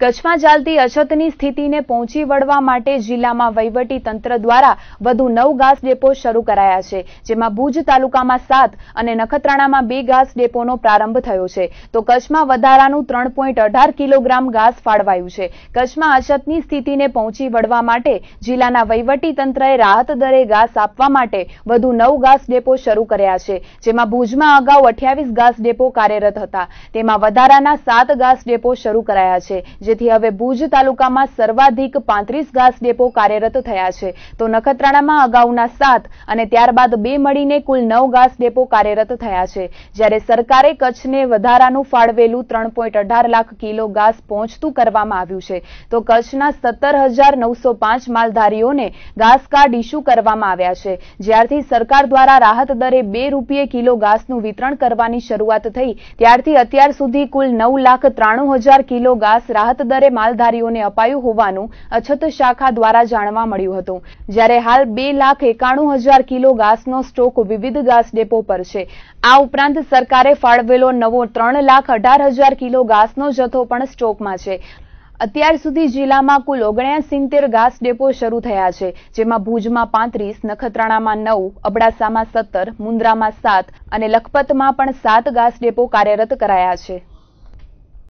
કચ્છમાં ચાલતી અછતની સ્થિતિને પહોંચી વળવા માટે જિલ્લામાં વહીવટી તંત્ર દ્વારા વધુ નવ ઘાસ ડેપો શરૂ કરાયા છે જેમાં ભુજ તાલુકામાં સાત અને નખત્રાણામાં બે ઘાસ ડેપોનો પ્રારંભ થયો છે તો કચ્છમાં વધારાનું ત્રણ કિલોગ્રામ ઘાસ ફાળવાયું છે કચ્છમાં અછતની સ્થિતિને પહોંચી વળવા માટે જિલ્લાના વહીવટી તંત્રએ રાહત દરે ઘાસ આપવા માટે વધુ નવ ઘાસ ડેપો શરૂ કર્યા છે જેમાં ભુજમાં અગાઉ અઠ્યાવીસ ઘાસ ડેપો કાર્યરત હતા તેમાં વધારાના સાત ઘાસ ડેપો શરૂ કરાયા છે જેથી હવે ભુજ તાલુકામાં સર્વાધિક પાંત્રીસ ઘાસ ડેપો કાર્યરત થયા છે તો નખત્રાણામાં અગાઉના સાત અને ત્યારબાદ બે મળીને કુલ નવ ઘાસ ડેપો કાર્યરત થયા છે જ્યારે સરકારે કચ્છને વધારાનું ફાળવેલું ત્રણ લાખ કિલો ઘાસ પહોંચતું કરવામાં આવ્યું છે તો કચ્છના સત્તર માલધારીઓને ઘાસ કાર્ડ ઇસ્યુ કરવામાં આવ્યા છે જ્યારથી સરકાર દ્વારા રાહત દરે બે રૂપિયે કિલો ઘાસનું વિતરણ કરવાની શરૂઆત થઈ ત્યારથી અત્યાર સુધી કુલ નવ લાખ ત્રાણું હજાર કિલો ઘાસ રાહત રાહત દરે માલધારીઓને અપાયું હોવાનું અછત શાખા દ્વારા જાણવા મળ્યું હતું જ્યારે હાલ બે લાખ એકાણું હજાર કિલો ઘાસનો સ્ટોક વિવિધ ઘાસ ડેપો પર છે આ ઉપરાંત સરકારે ફાળવેલો નવો ત્રણ લાખ અઢાર હજાર કિલો ઘાસનો જથ્થો પણ સ્ટોકમાં છે અત્યાર સુધી જિલ્લામાં કુલ ઓગણસિત્તેર ઘાસ ડેપો શરૂ થયા છે જેમાં ભુજમાં પાંત્રીસ નખત્રાણામાં નવ અબડાસામાં સત્તર મુન્દ્રામાં સાત અને લખપતમાં પણ સાત ઘાસ ડેપો કાર્યરત કરાયા છે